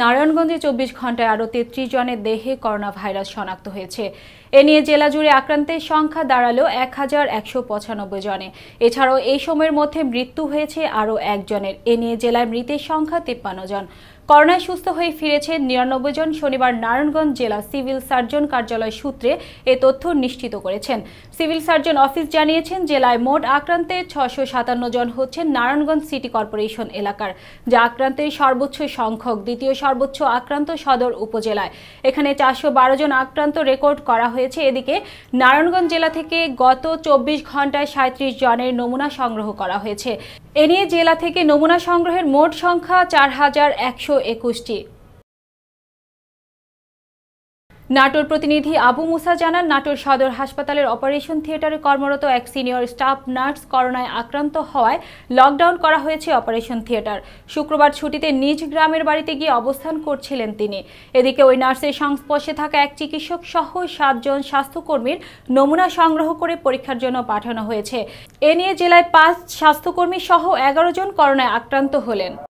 নারায়ণগঞ্জে চব্বিশ ঘন্টায় আরও তেত্রিশ জনের দেহে করোনা ভাইরাস শনাক্ত হয়েছে এ নিয়ে জেলা জুড়ে আক্রান্তের সংখ্যা দাঁড়ালো এক হাজার একশো পঁচানব্বই জনে এছাড়াও এই সময়ের মধ্যে মৃত্যু হয়েছে আরও একজনের এ নিয়ে জেলায় মৃতের সংখ্যা তেপ্পান্ন জন করোনায় সুস্থ হয়ে ফিরেছেন নিরানব্বই জন শনিবার নারায়ণগঞ্জ জেলা সিভিল সার্জন কার্যালয় সূত্রে এ তথ্য নিশ্চিত করেছেন সিভিল সার্জন অফিস জানিয়েছেন জেলায় মোট আক্রান্তে ছশো সাতান্ন জন হচ্ছেন নারায়ণগঞ্জ সিটি কর্পোরেশন এলাকার যা আক্রান্তের সর্বোচ্চ সংখ্যক দ্বিতীয় সর্বোচ্চ আক্রান্ত সদর উপজেলায় এখানে চারশো জন আক্রান্ত রেকর্ড করা হয়েছে এদিকে নারায়ণগঞ্জ জেলা থেকে গত চব্বিশ ঘন্টায় সাঁত্রিশ জনের নমুনা সংগ্রহ করা হয়েছে এ নিয়ে জেলা থেকে নমুনা সংগ্রহের মোট সংখ্যা চার হাজার একশো একুশটি নাটোর প্রতিনিধি আবু মুসা জানান নাটোর সদর হাসপাতালের অপারেশন থিয়েটারে কর্মরত এক সিনিয়র স্টাফ নার্স করোনায় আক্রান্ত হওয়ায় লকডাউন করা হয়েছে অপারেশন থিয়েটার শুক্রবার ছুটিতে নিজ গ্রামের বাড়িতে গিয়ে অবস্থান করছিলেন তিনি এদিকে ওই নার্সের সংস্পর্শে থাকা এক চিকিৎসক সহ সাতজন স্বাস্থ্যকর্মীর নমুনা সংগ্রহ করে পরীক্ষার জন্য পাঠানো হয়েছে এ নিয়ে জেলায় পাঁচ স্বাস্থ্যকর্মী সহ এগারো জন করোনায় আক্রান্ত হলেন